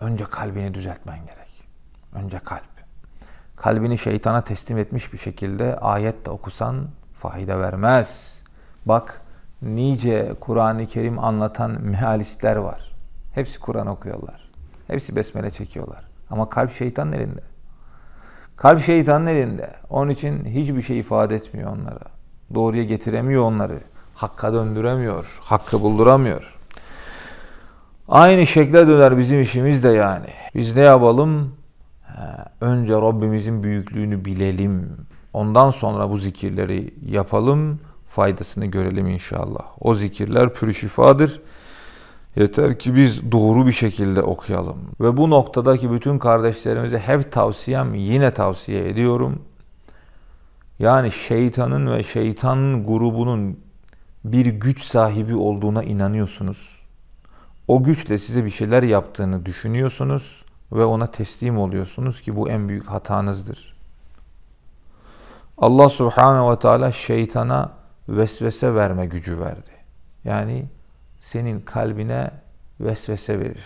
Önce kalbini düzeltmen gerek. Önce kalp. Kalbini şeytana teslim etmiş bir şekilde ayet de okusan fayda vermez. Bak nice Kur'an-ı Kerim anlatan mealistler var. Hepsi Kur'an okuyorlar. Hepsi besmele çekiyorlar. Ama kalp şeytanın elinde. Kalp şeytanın elinde. Onun için hiçbir şey ifade etmiyor onlara. Doğruya getiremiyor onları. Hakka döndüremiyor. Hakkı bulduramıyor. Aynı şekle döner bizim işimiz de yani. Biz ne yapalım? önce Rabbimizin büyüklüğünü bilelim. Ondan sonra bu zikirleri yapalım. Faydasını görelim inşallah. O zikirler pürü şifadır. Yeter ki biz doğru bir şekilde okuyalım. Ve bu noktadaki bütün kardeşlerimize hep tavsiyem yine tavsiye ediyorum. Yani şeytanın ve şeytanın grubunun bir güç sahibi olduğuna inanıyorsunuz o güçle size bir şeyler yaptığını düşünüyorsunuz ve ona teslim oluyorsunuz ki bu en büyük hatanızdır. Allah subhanehu ve teala şeytana vesvese verme gücü verdi. Yani senin kalbine vesvese verir.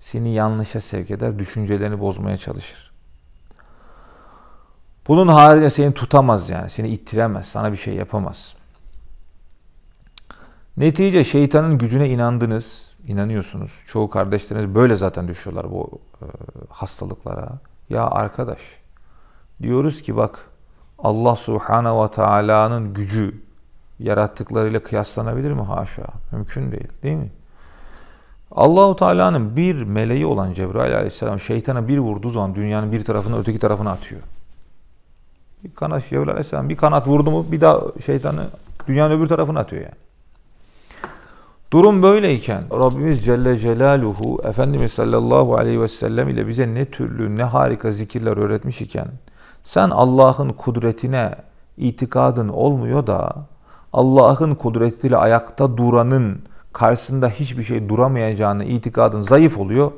Seni yanlışa sevk eder, düşüncelerini bozmaya çalışır. Bunun haricinde seni tutamaz yani, seni ittiremez, sana bir şey yapamaz. Netice şeytanın gücüne inandınız, inanıyorsunuz. Çoğu kardeşleriniz böyle zaten düşüyorlar bu e, hastalıklara. Ya arkadaş, diyoruz ki bak Allah Subhanahu ve Taala'nın gücü yarattıklarıyla kıyaslanabilir mi? Haşa. Mümkün değil, değil mi? Allahu Teala'nın bir meleği olan Cebrail Aleyhisselam şeytana bir vurduğu zaman dünyanın bir tarafını öteki tarafına atıyor. Bir kanat Cebrail Aleyhisselam bir kanat vurdu mu bir daha şeytanı dünyanın öbür tarafına atıyor yani. Durum böyleyken Rabbimiz Celle Celaluhu Efendimiz sallallahu aleyhi ve sellem ile bize ne türlü ne harika zikirler öğretmiş iken sen Allah'ın kudretine itikadın olmuyor da Allah'ın kudretiyle ayakta duranın karşısında hiçbir şey duramayacağını itikadın zayıf oluyor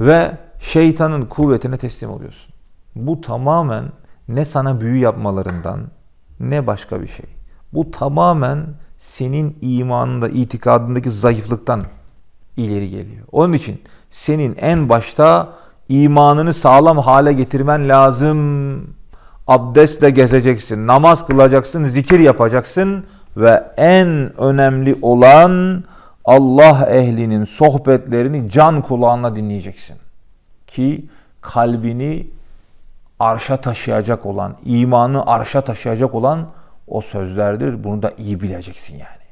ve şeytanın kuvvetine teslim oluyorsun. Bu tamamen ne sana büyü yapmalarından ne başka bir şey. Bu tamamen senin imanında, itikadındaki zayıflıktan ileri geliyor. Onun için senin en başta imanını sağlam hale getirmen lazım. Abdestle gezeceksin, namaz kılacaksın, zikir yapacaksın ve en önemli olan Allah ehlinin sohbetlerini can kulağına dinleyeceksin. Ki kalbini arşa taşıyacak olan, imanı arşa taşıyacak olan o sözlerdir. Bunu da iyi bileceksin yani.